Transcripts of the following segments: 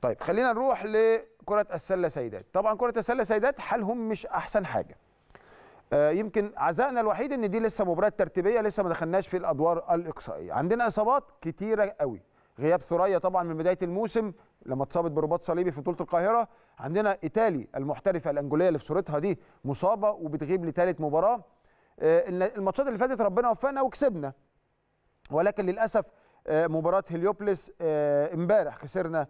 طيب خلينا نروح لكره السله سيدات طبعا كره السله سيدات حالهم مش احسن حاجه آه، يمكن عزائنا الوحيد ان دي لسه مباراه ترتيبيه لسه ما دخلناش في الادوار الاقصائيه عندنا اصابات كتيره قوي غياب ثريا طبعا من بدايه الموسم لما اتصابت برباط صليبي في بطوله القاهره عندنا ايطالي المحترفه الانجوليه اللي في صورتها دي مصابه وبتغيب لثالث مباراه آه، الماتشات اللي فاتت ربنا وفقنا وكسبنا ولكن للاسف آه، مباراه هليوبلس آه، امبارح خسرنا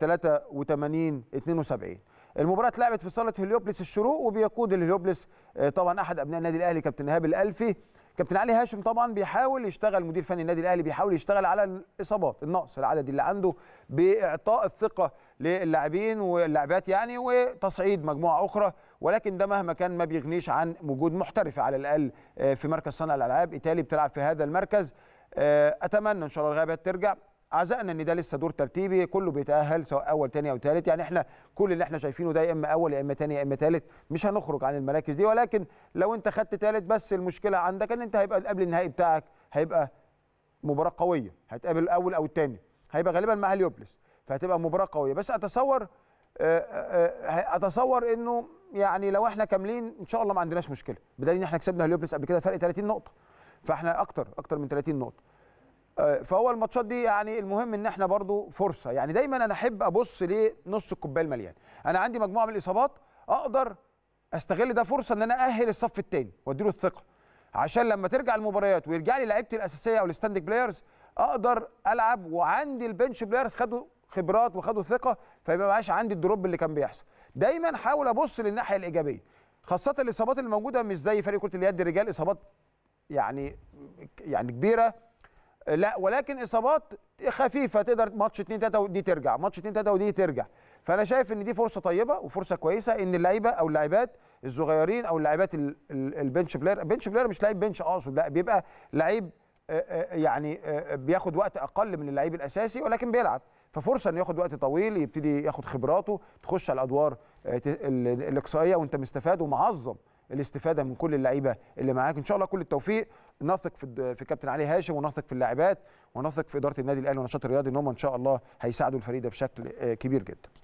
83 آه، 72 المباراه اتلعبت في صاله هليوبلس الشروق وبيقود الهليوبلس طبعا احد ابناء النادي الاهلي كابتن ايهاب الالفي كابتن علي هاشم طبعا بيحاول يشتغل مدير فني النادي الاهلي بيحاول يشتغل على الاصابات النقص العددي اللي عنده باعطاء الثقه للاعبين واللاعبات يعني وتصعيد مجموعه اخرى ولكن ده مهما كان ما بيغنيش عن وجود محترفه على الاقل في مركز صنع الالعاب ايطالي بتلعب في هذا المركز آه، اتمنى ان شاء الله الغابه ترجع اعزائنا ان ده لسه دور ترتيبي كله بيتاهل سواء اول ثاني او ثالث يعني احنا كل اللي احنا شايفينه ده يا اما اول يا اما ثاني يا اما ثالث مش هنخرج عن المراكز دي ولكن لو انت خدت ثالث بس المشكله عندك ان انت هيبقى قبل النهائي بتاعك هيبقى مباراه قويه هتقابل الاول او الثاني هيبقى غالبا مع هليوبلس فهتبقى مباراه قويه بس اتصور آه، آه، اتصور انه يعني لو احنا كاملين ان شاء الله ما عندناش مشكله بدليل ان احنا كسبنا هليوبلس قبل كده فرق 30 نقطه فاحنا اكتر اكتر من 30 نقطه آه، فهو الماتشات دي يعني المهم ان احنا برضو فرصه يعني دايما انا احب ابص لنص الكوبايه المليان انا عندي مجموعه من الاصابات اقدر استغل ده فرصه ان انا اهل الصف الثاني واديله الثقه عشان لما ترجع المباريات ويرجع لي لعيبتي الاساسيه او الستاندنج بلايرز اقدر العب وعندي البنش بلايرز خدوا خبرات وخدوا ثقه فيبقى معاش عندي الدروب اللي كان بيحصل دايما حاول ابص للناحيه الايجابيه خاصه الاصابات الموجوده مش زي فريق كره اليد الرجال اصابات يعني يعني كبيره لا ولكن اصابات خفيفه تقدر ماتش 2 3 ودي ترجع ماتش 2 3 ودي ترجع فانا شايف ان دي فرصه طيبه وفرصه كويسه ان اللعيبه او اللاعبات الصغيرين او اللاعبات البنش بلاير البنش بلاير مش لعيب بنش اقصد لا بيبقى لعيب يعني بياخد وقت اقل من اللعيب الاساسي ولكن بيلعب ففرصه انه ياخد وقت طويل يبتدي ياخد خبراته تخش على الادوار الاقصائيه وانت مستفاد ومعظم الاستفاده من كل اللعيبه اللي معاك ان شاء الله كل التوفيق نثق في في كابتن علي هاشم ونثق في اللاعبات ونثق في اداره النادي الاهلي والنشاط الرياضي ان هم ان شاء الله هيساعدوا الفريق ده بشكل آه، كبير جدا